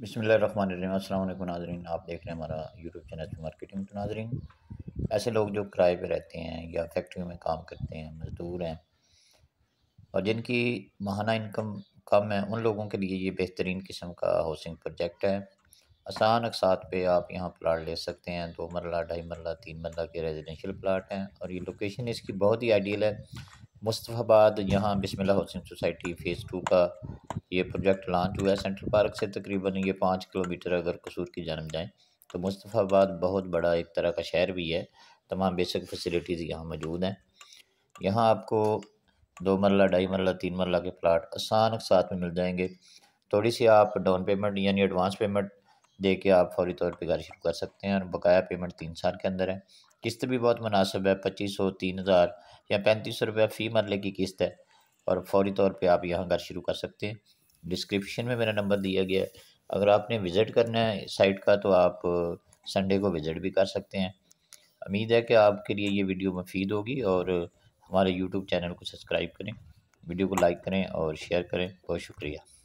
बसमिल नाजरन आप देख रहे हैं हमारा यूट्यूब चैनल मार्केटिंग तो नाजरन ऐसे लोग जो किराए पर रहते हैं या फैक्ट्रियों में काम करते हैं मज़दूर हैं और जिनकी माहाना इनकम कम है उन लोगों के लिए ये बेहतरीन किस्म का हाउसिंग प्रोजेक्ट है आसान अकसात पे आप यहाँ प्लाट ले सकते हैं दो मरला ढाई मरला तीन मरला के रेजिडेंशल प्लाट हैं और ये लोकेशन इसकी बहुत ही आइडियल है मुस्तफ़ाबाद यहाँ Bismillah housing society phase two का ये प्रोजेक्ट लॉन्च हुआ है सेंट्रल पार्क से तकरीबन ये पाँच किलोमीटर अगर कसूर की जानब जाएँ तो मुस्तफ़ाबाद बहुत बड़ा एक तरह का शहर भी है तमाम बेसिक फैसिलिटीज़ यहाँ मौजूद हैं यहाँ आपको दो मरला ढाई मरला तीन मरला के प्लाट आसान साथ में मिल जाएंगे थोड़ी सी आप डाउन पेमेंट यानी एडवांस पेमेंट दे के आप फौरी तौर पर घर शुरू कर सकते हैं और बकाया पेमेंट तीन साल के अंदर है किस्त भी बहुत मुनासिब है पच्चीस सौ तीन हज़ार या पैंतीस सौ रुपया फ़ी मरले की किस्त है और फौरी तौर पर आप यहाँ घर शुरू कर सकते हैं डिस्क्रिप्शन में मेरा नंबर दिया गया है अगर आपने विज़िट करना है साइट का तो आप संडे को विज़िट भी कर सकते हैं उम्मीद है कि आपके लिए ये वीडियो मुफीद होगी और हमारे यूट्यूब चैनल को सब्सक्राइब करें वीडियो को लाइक करें और शेयर करें बहुत शुक्रिया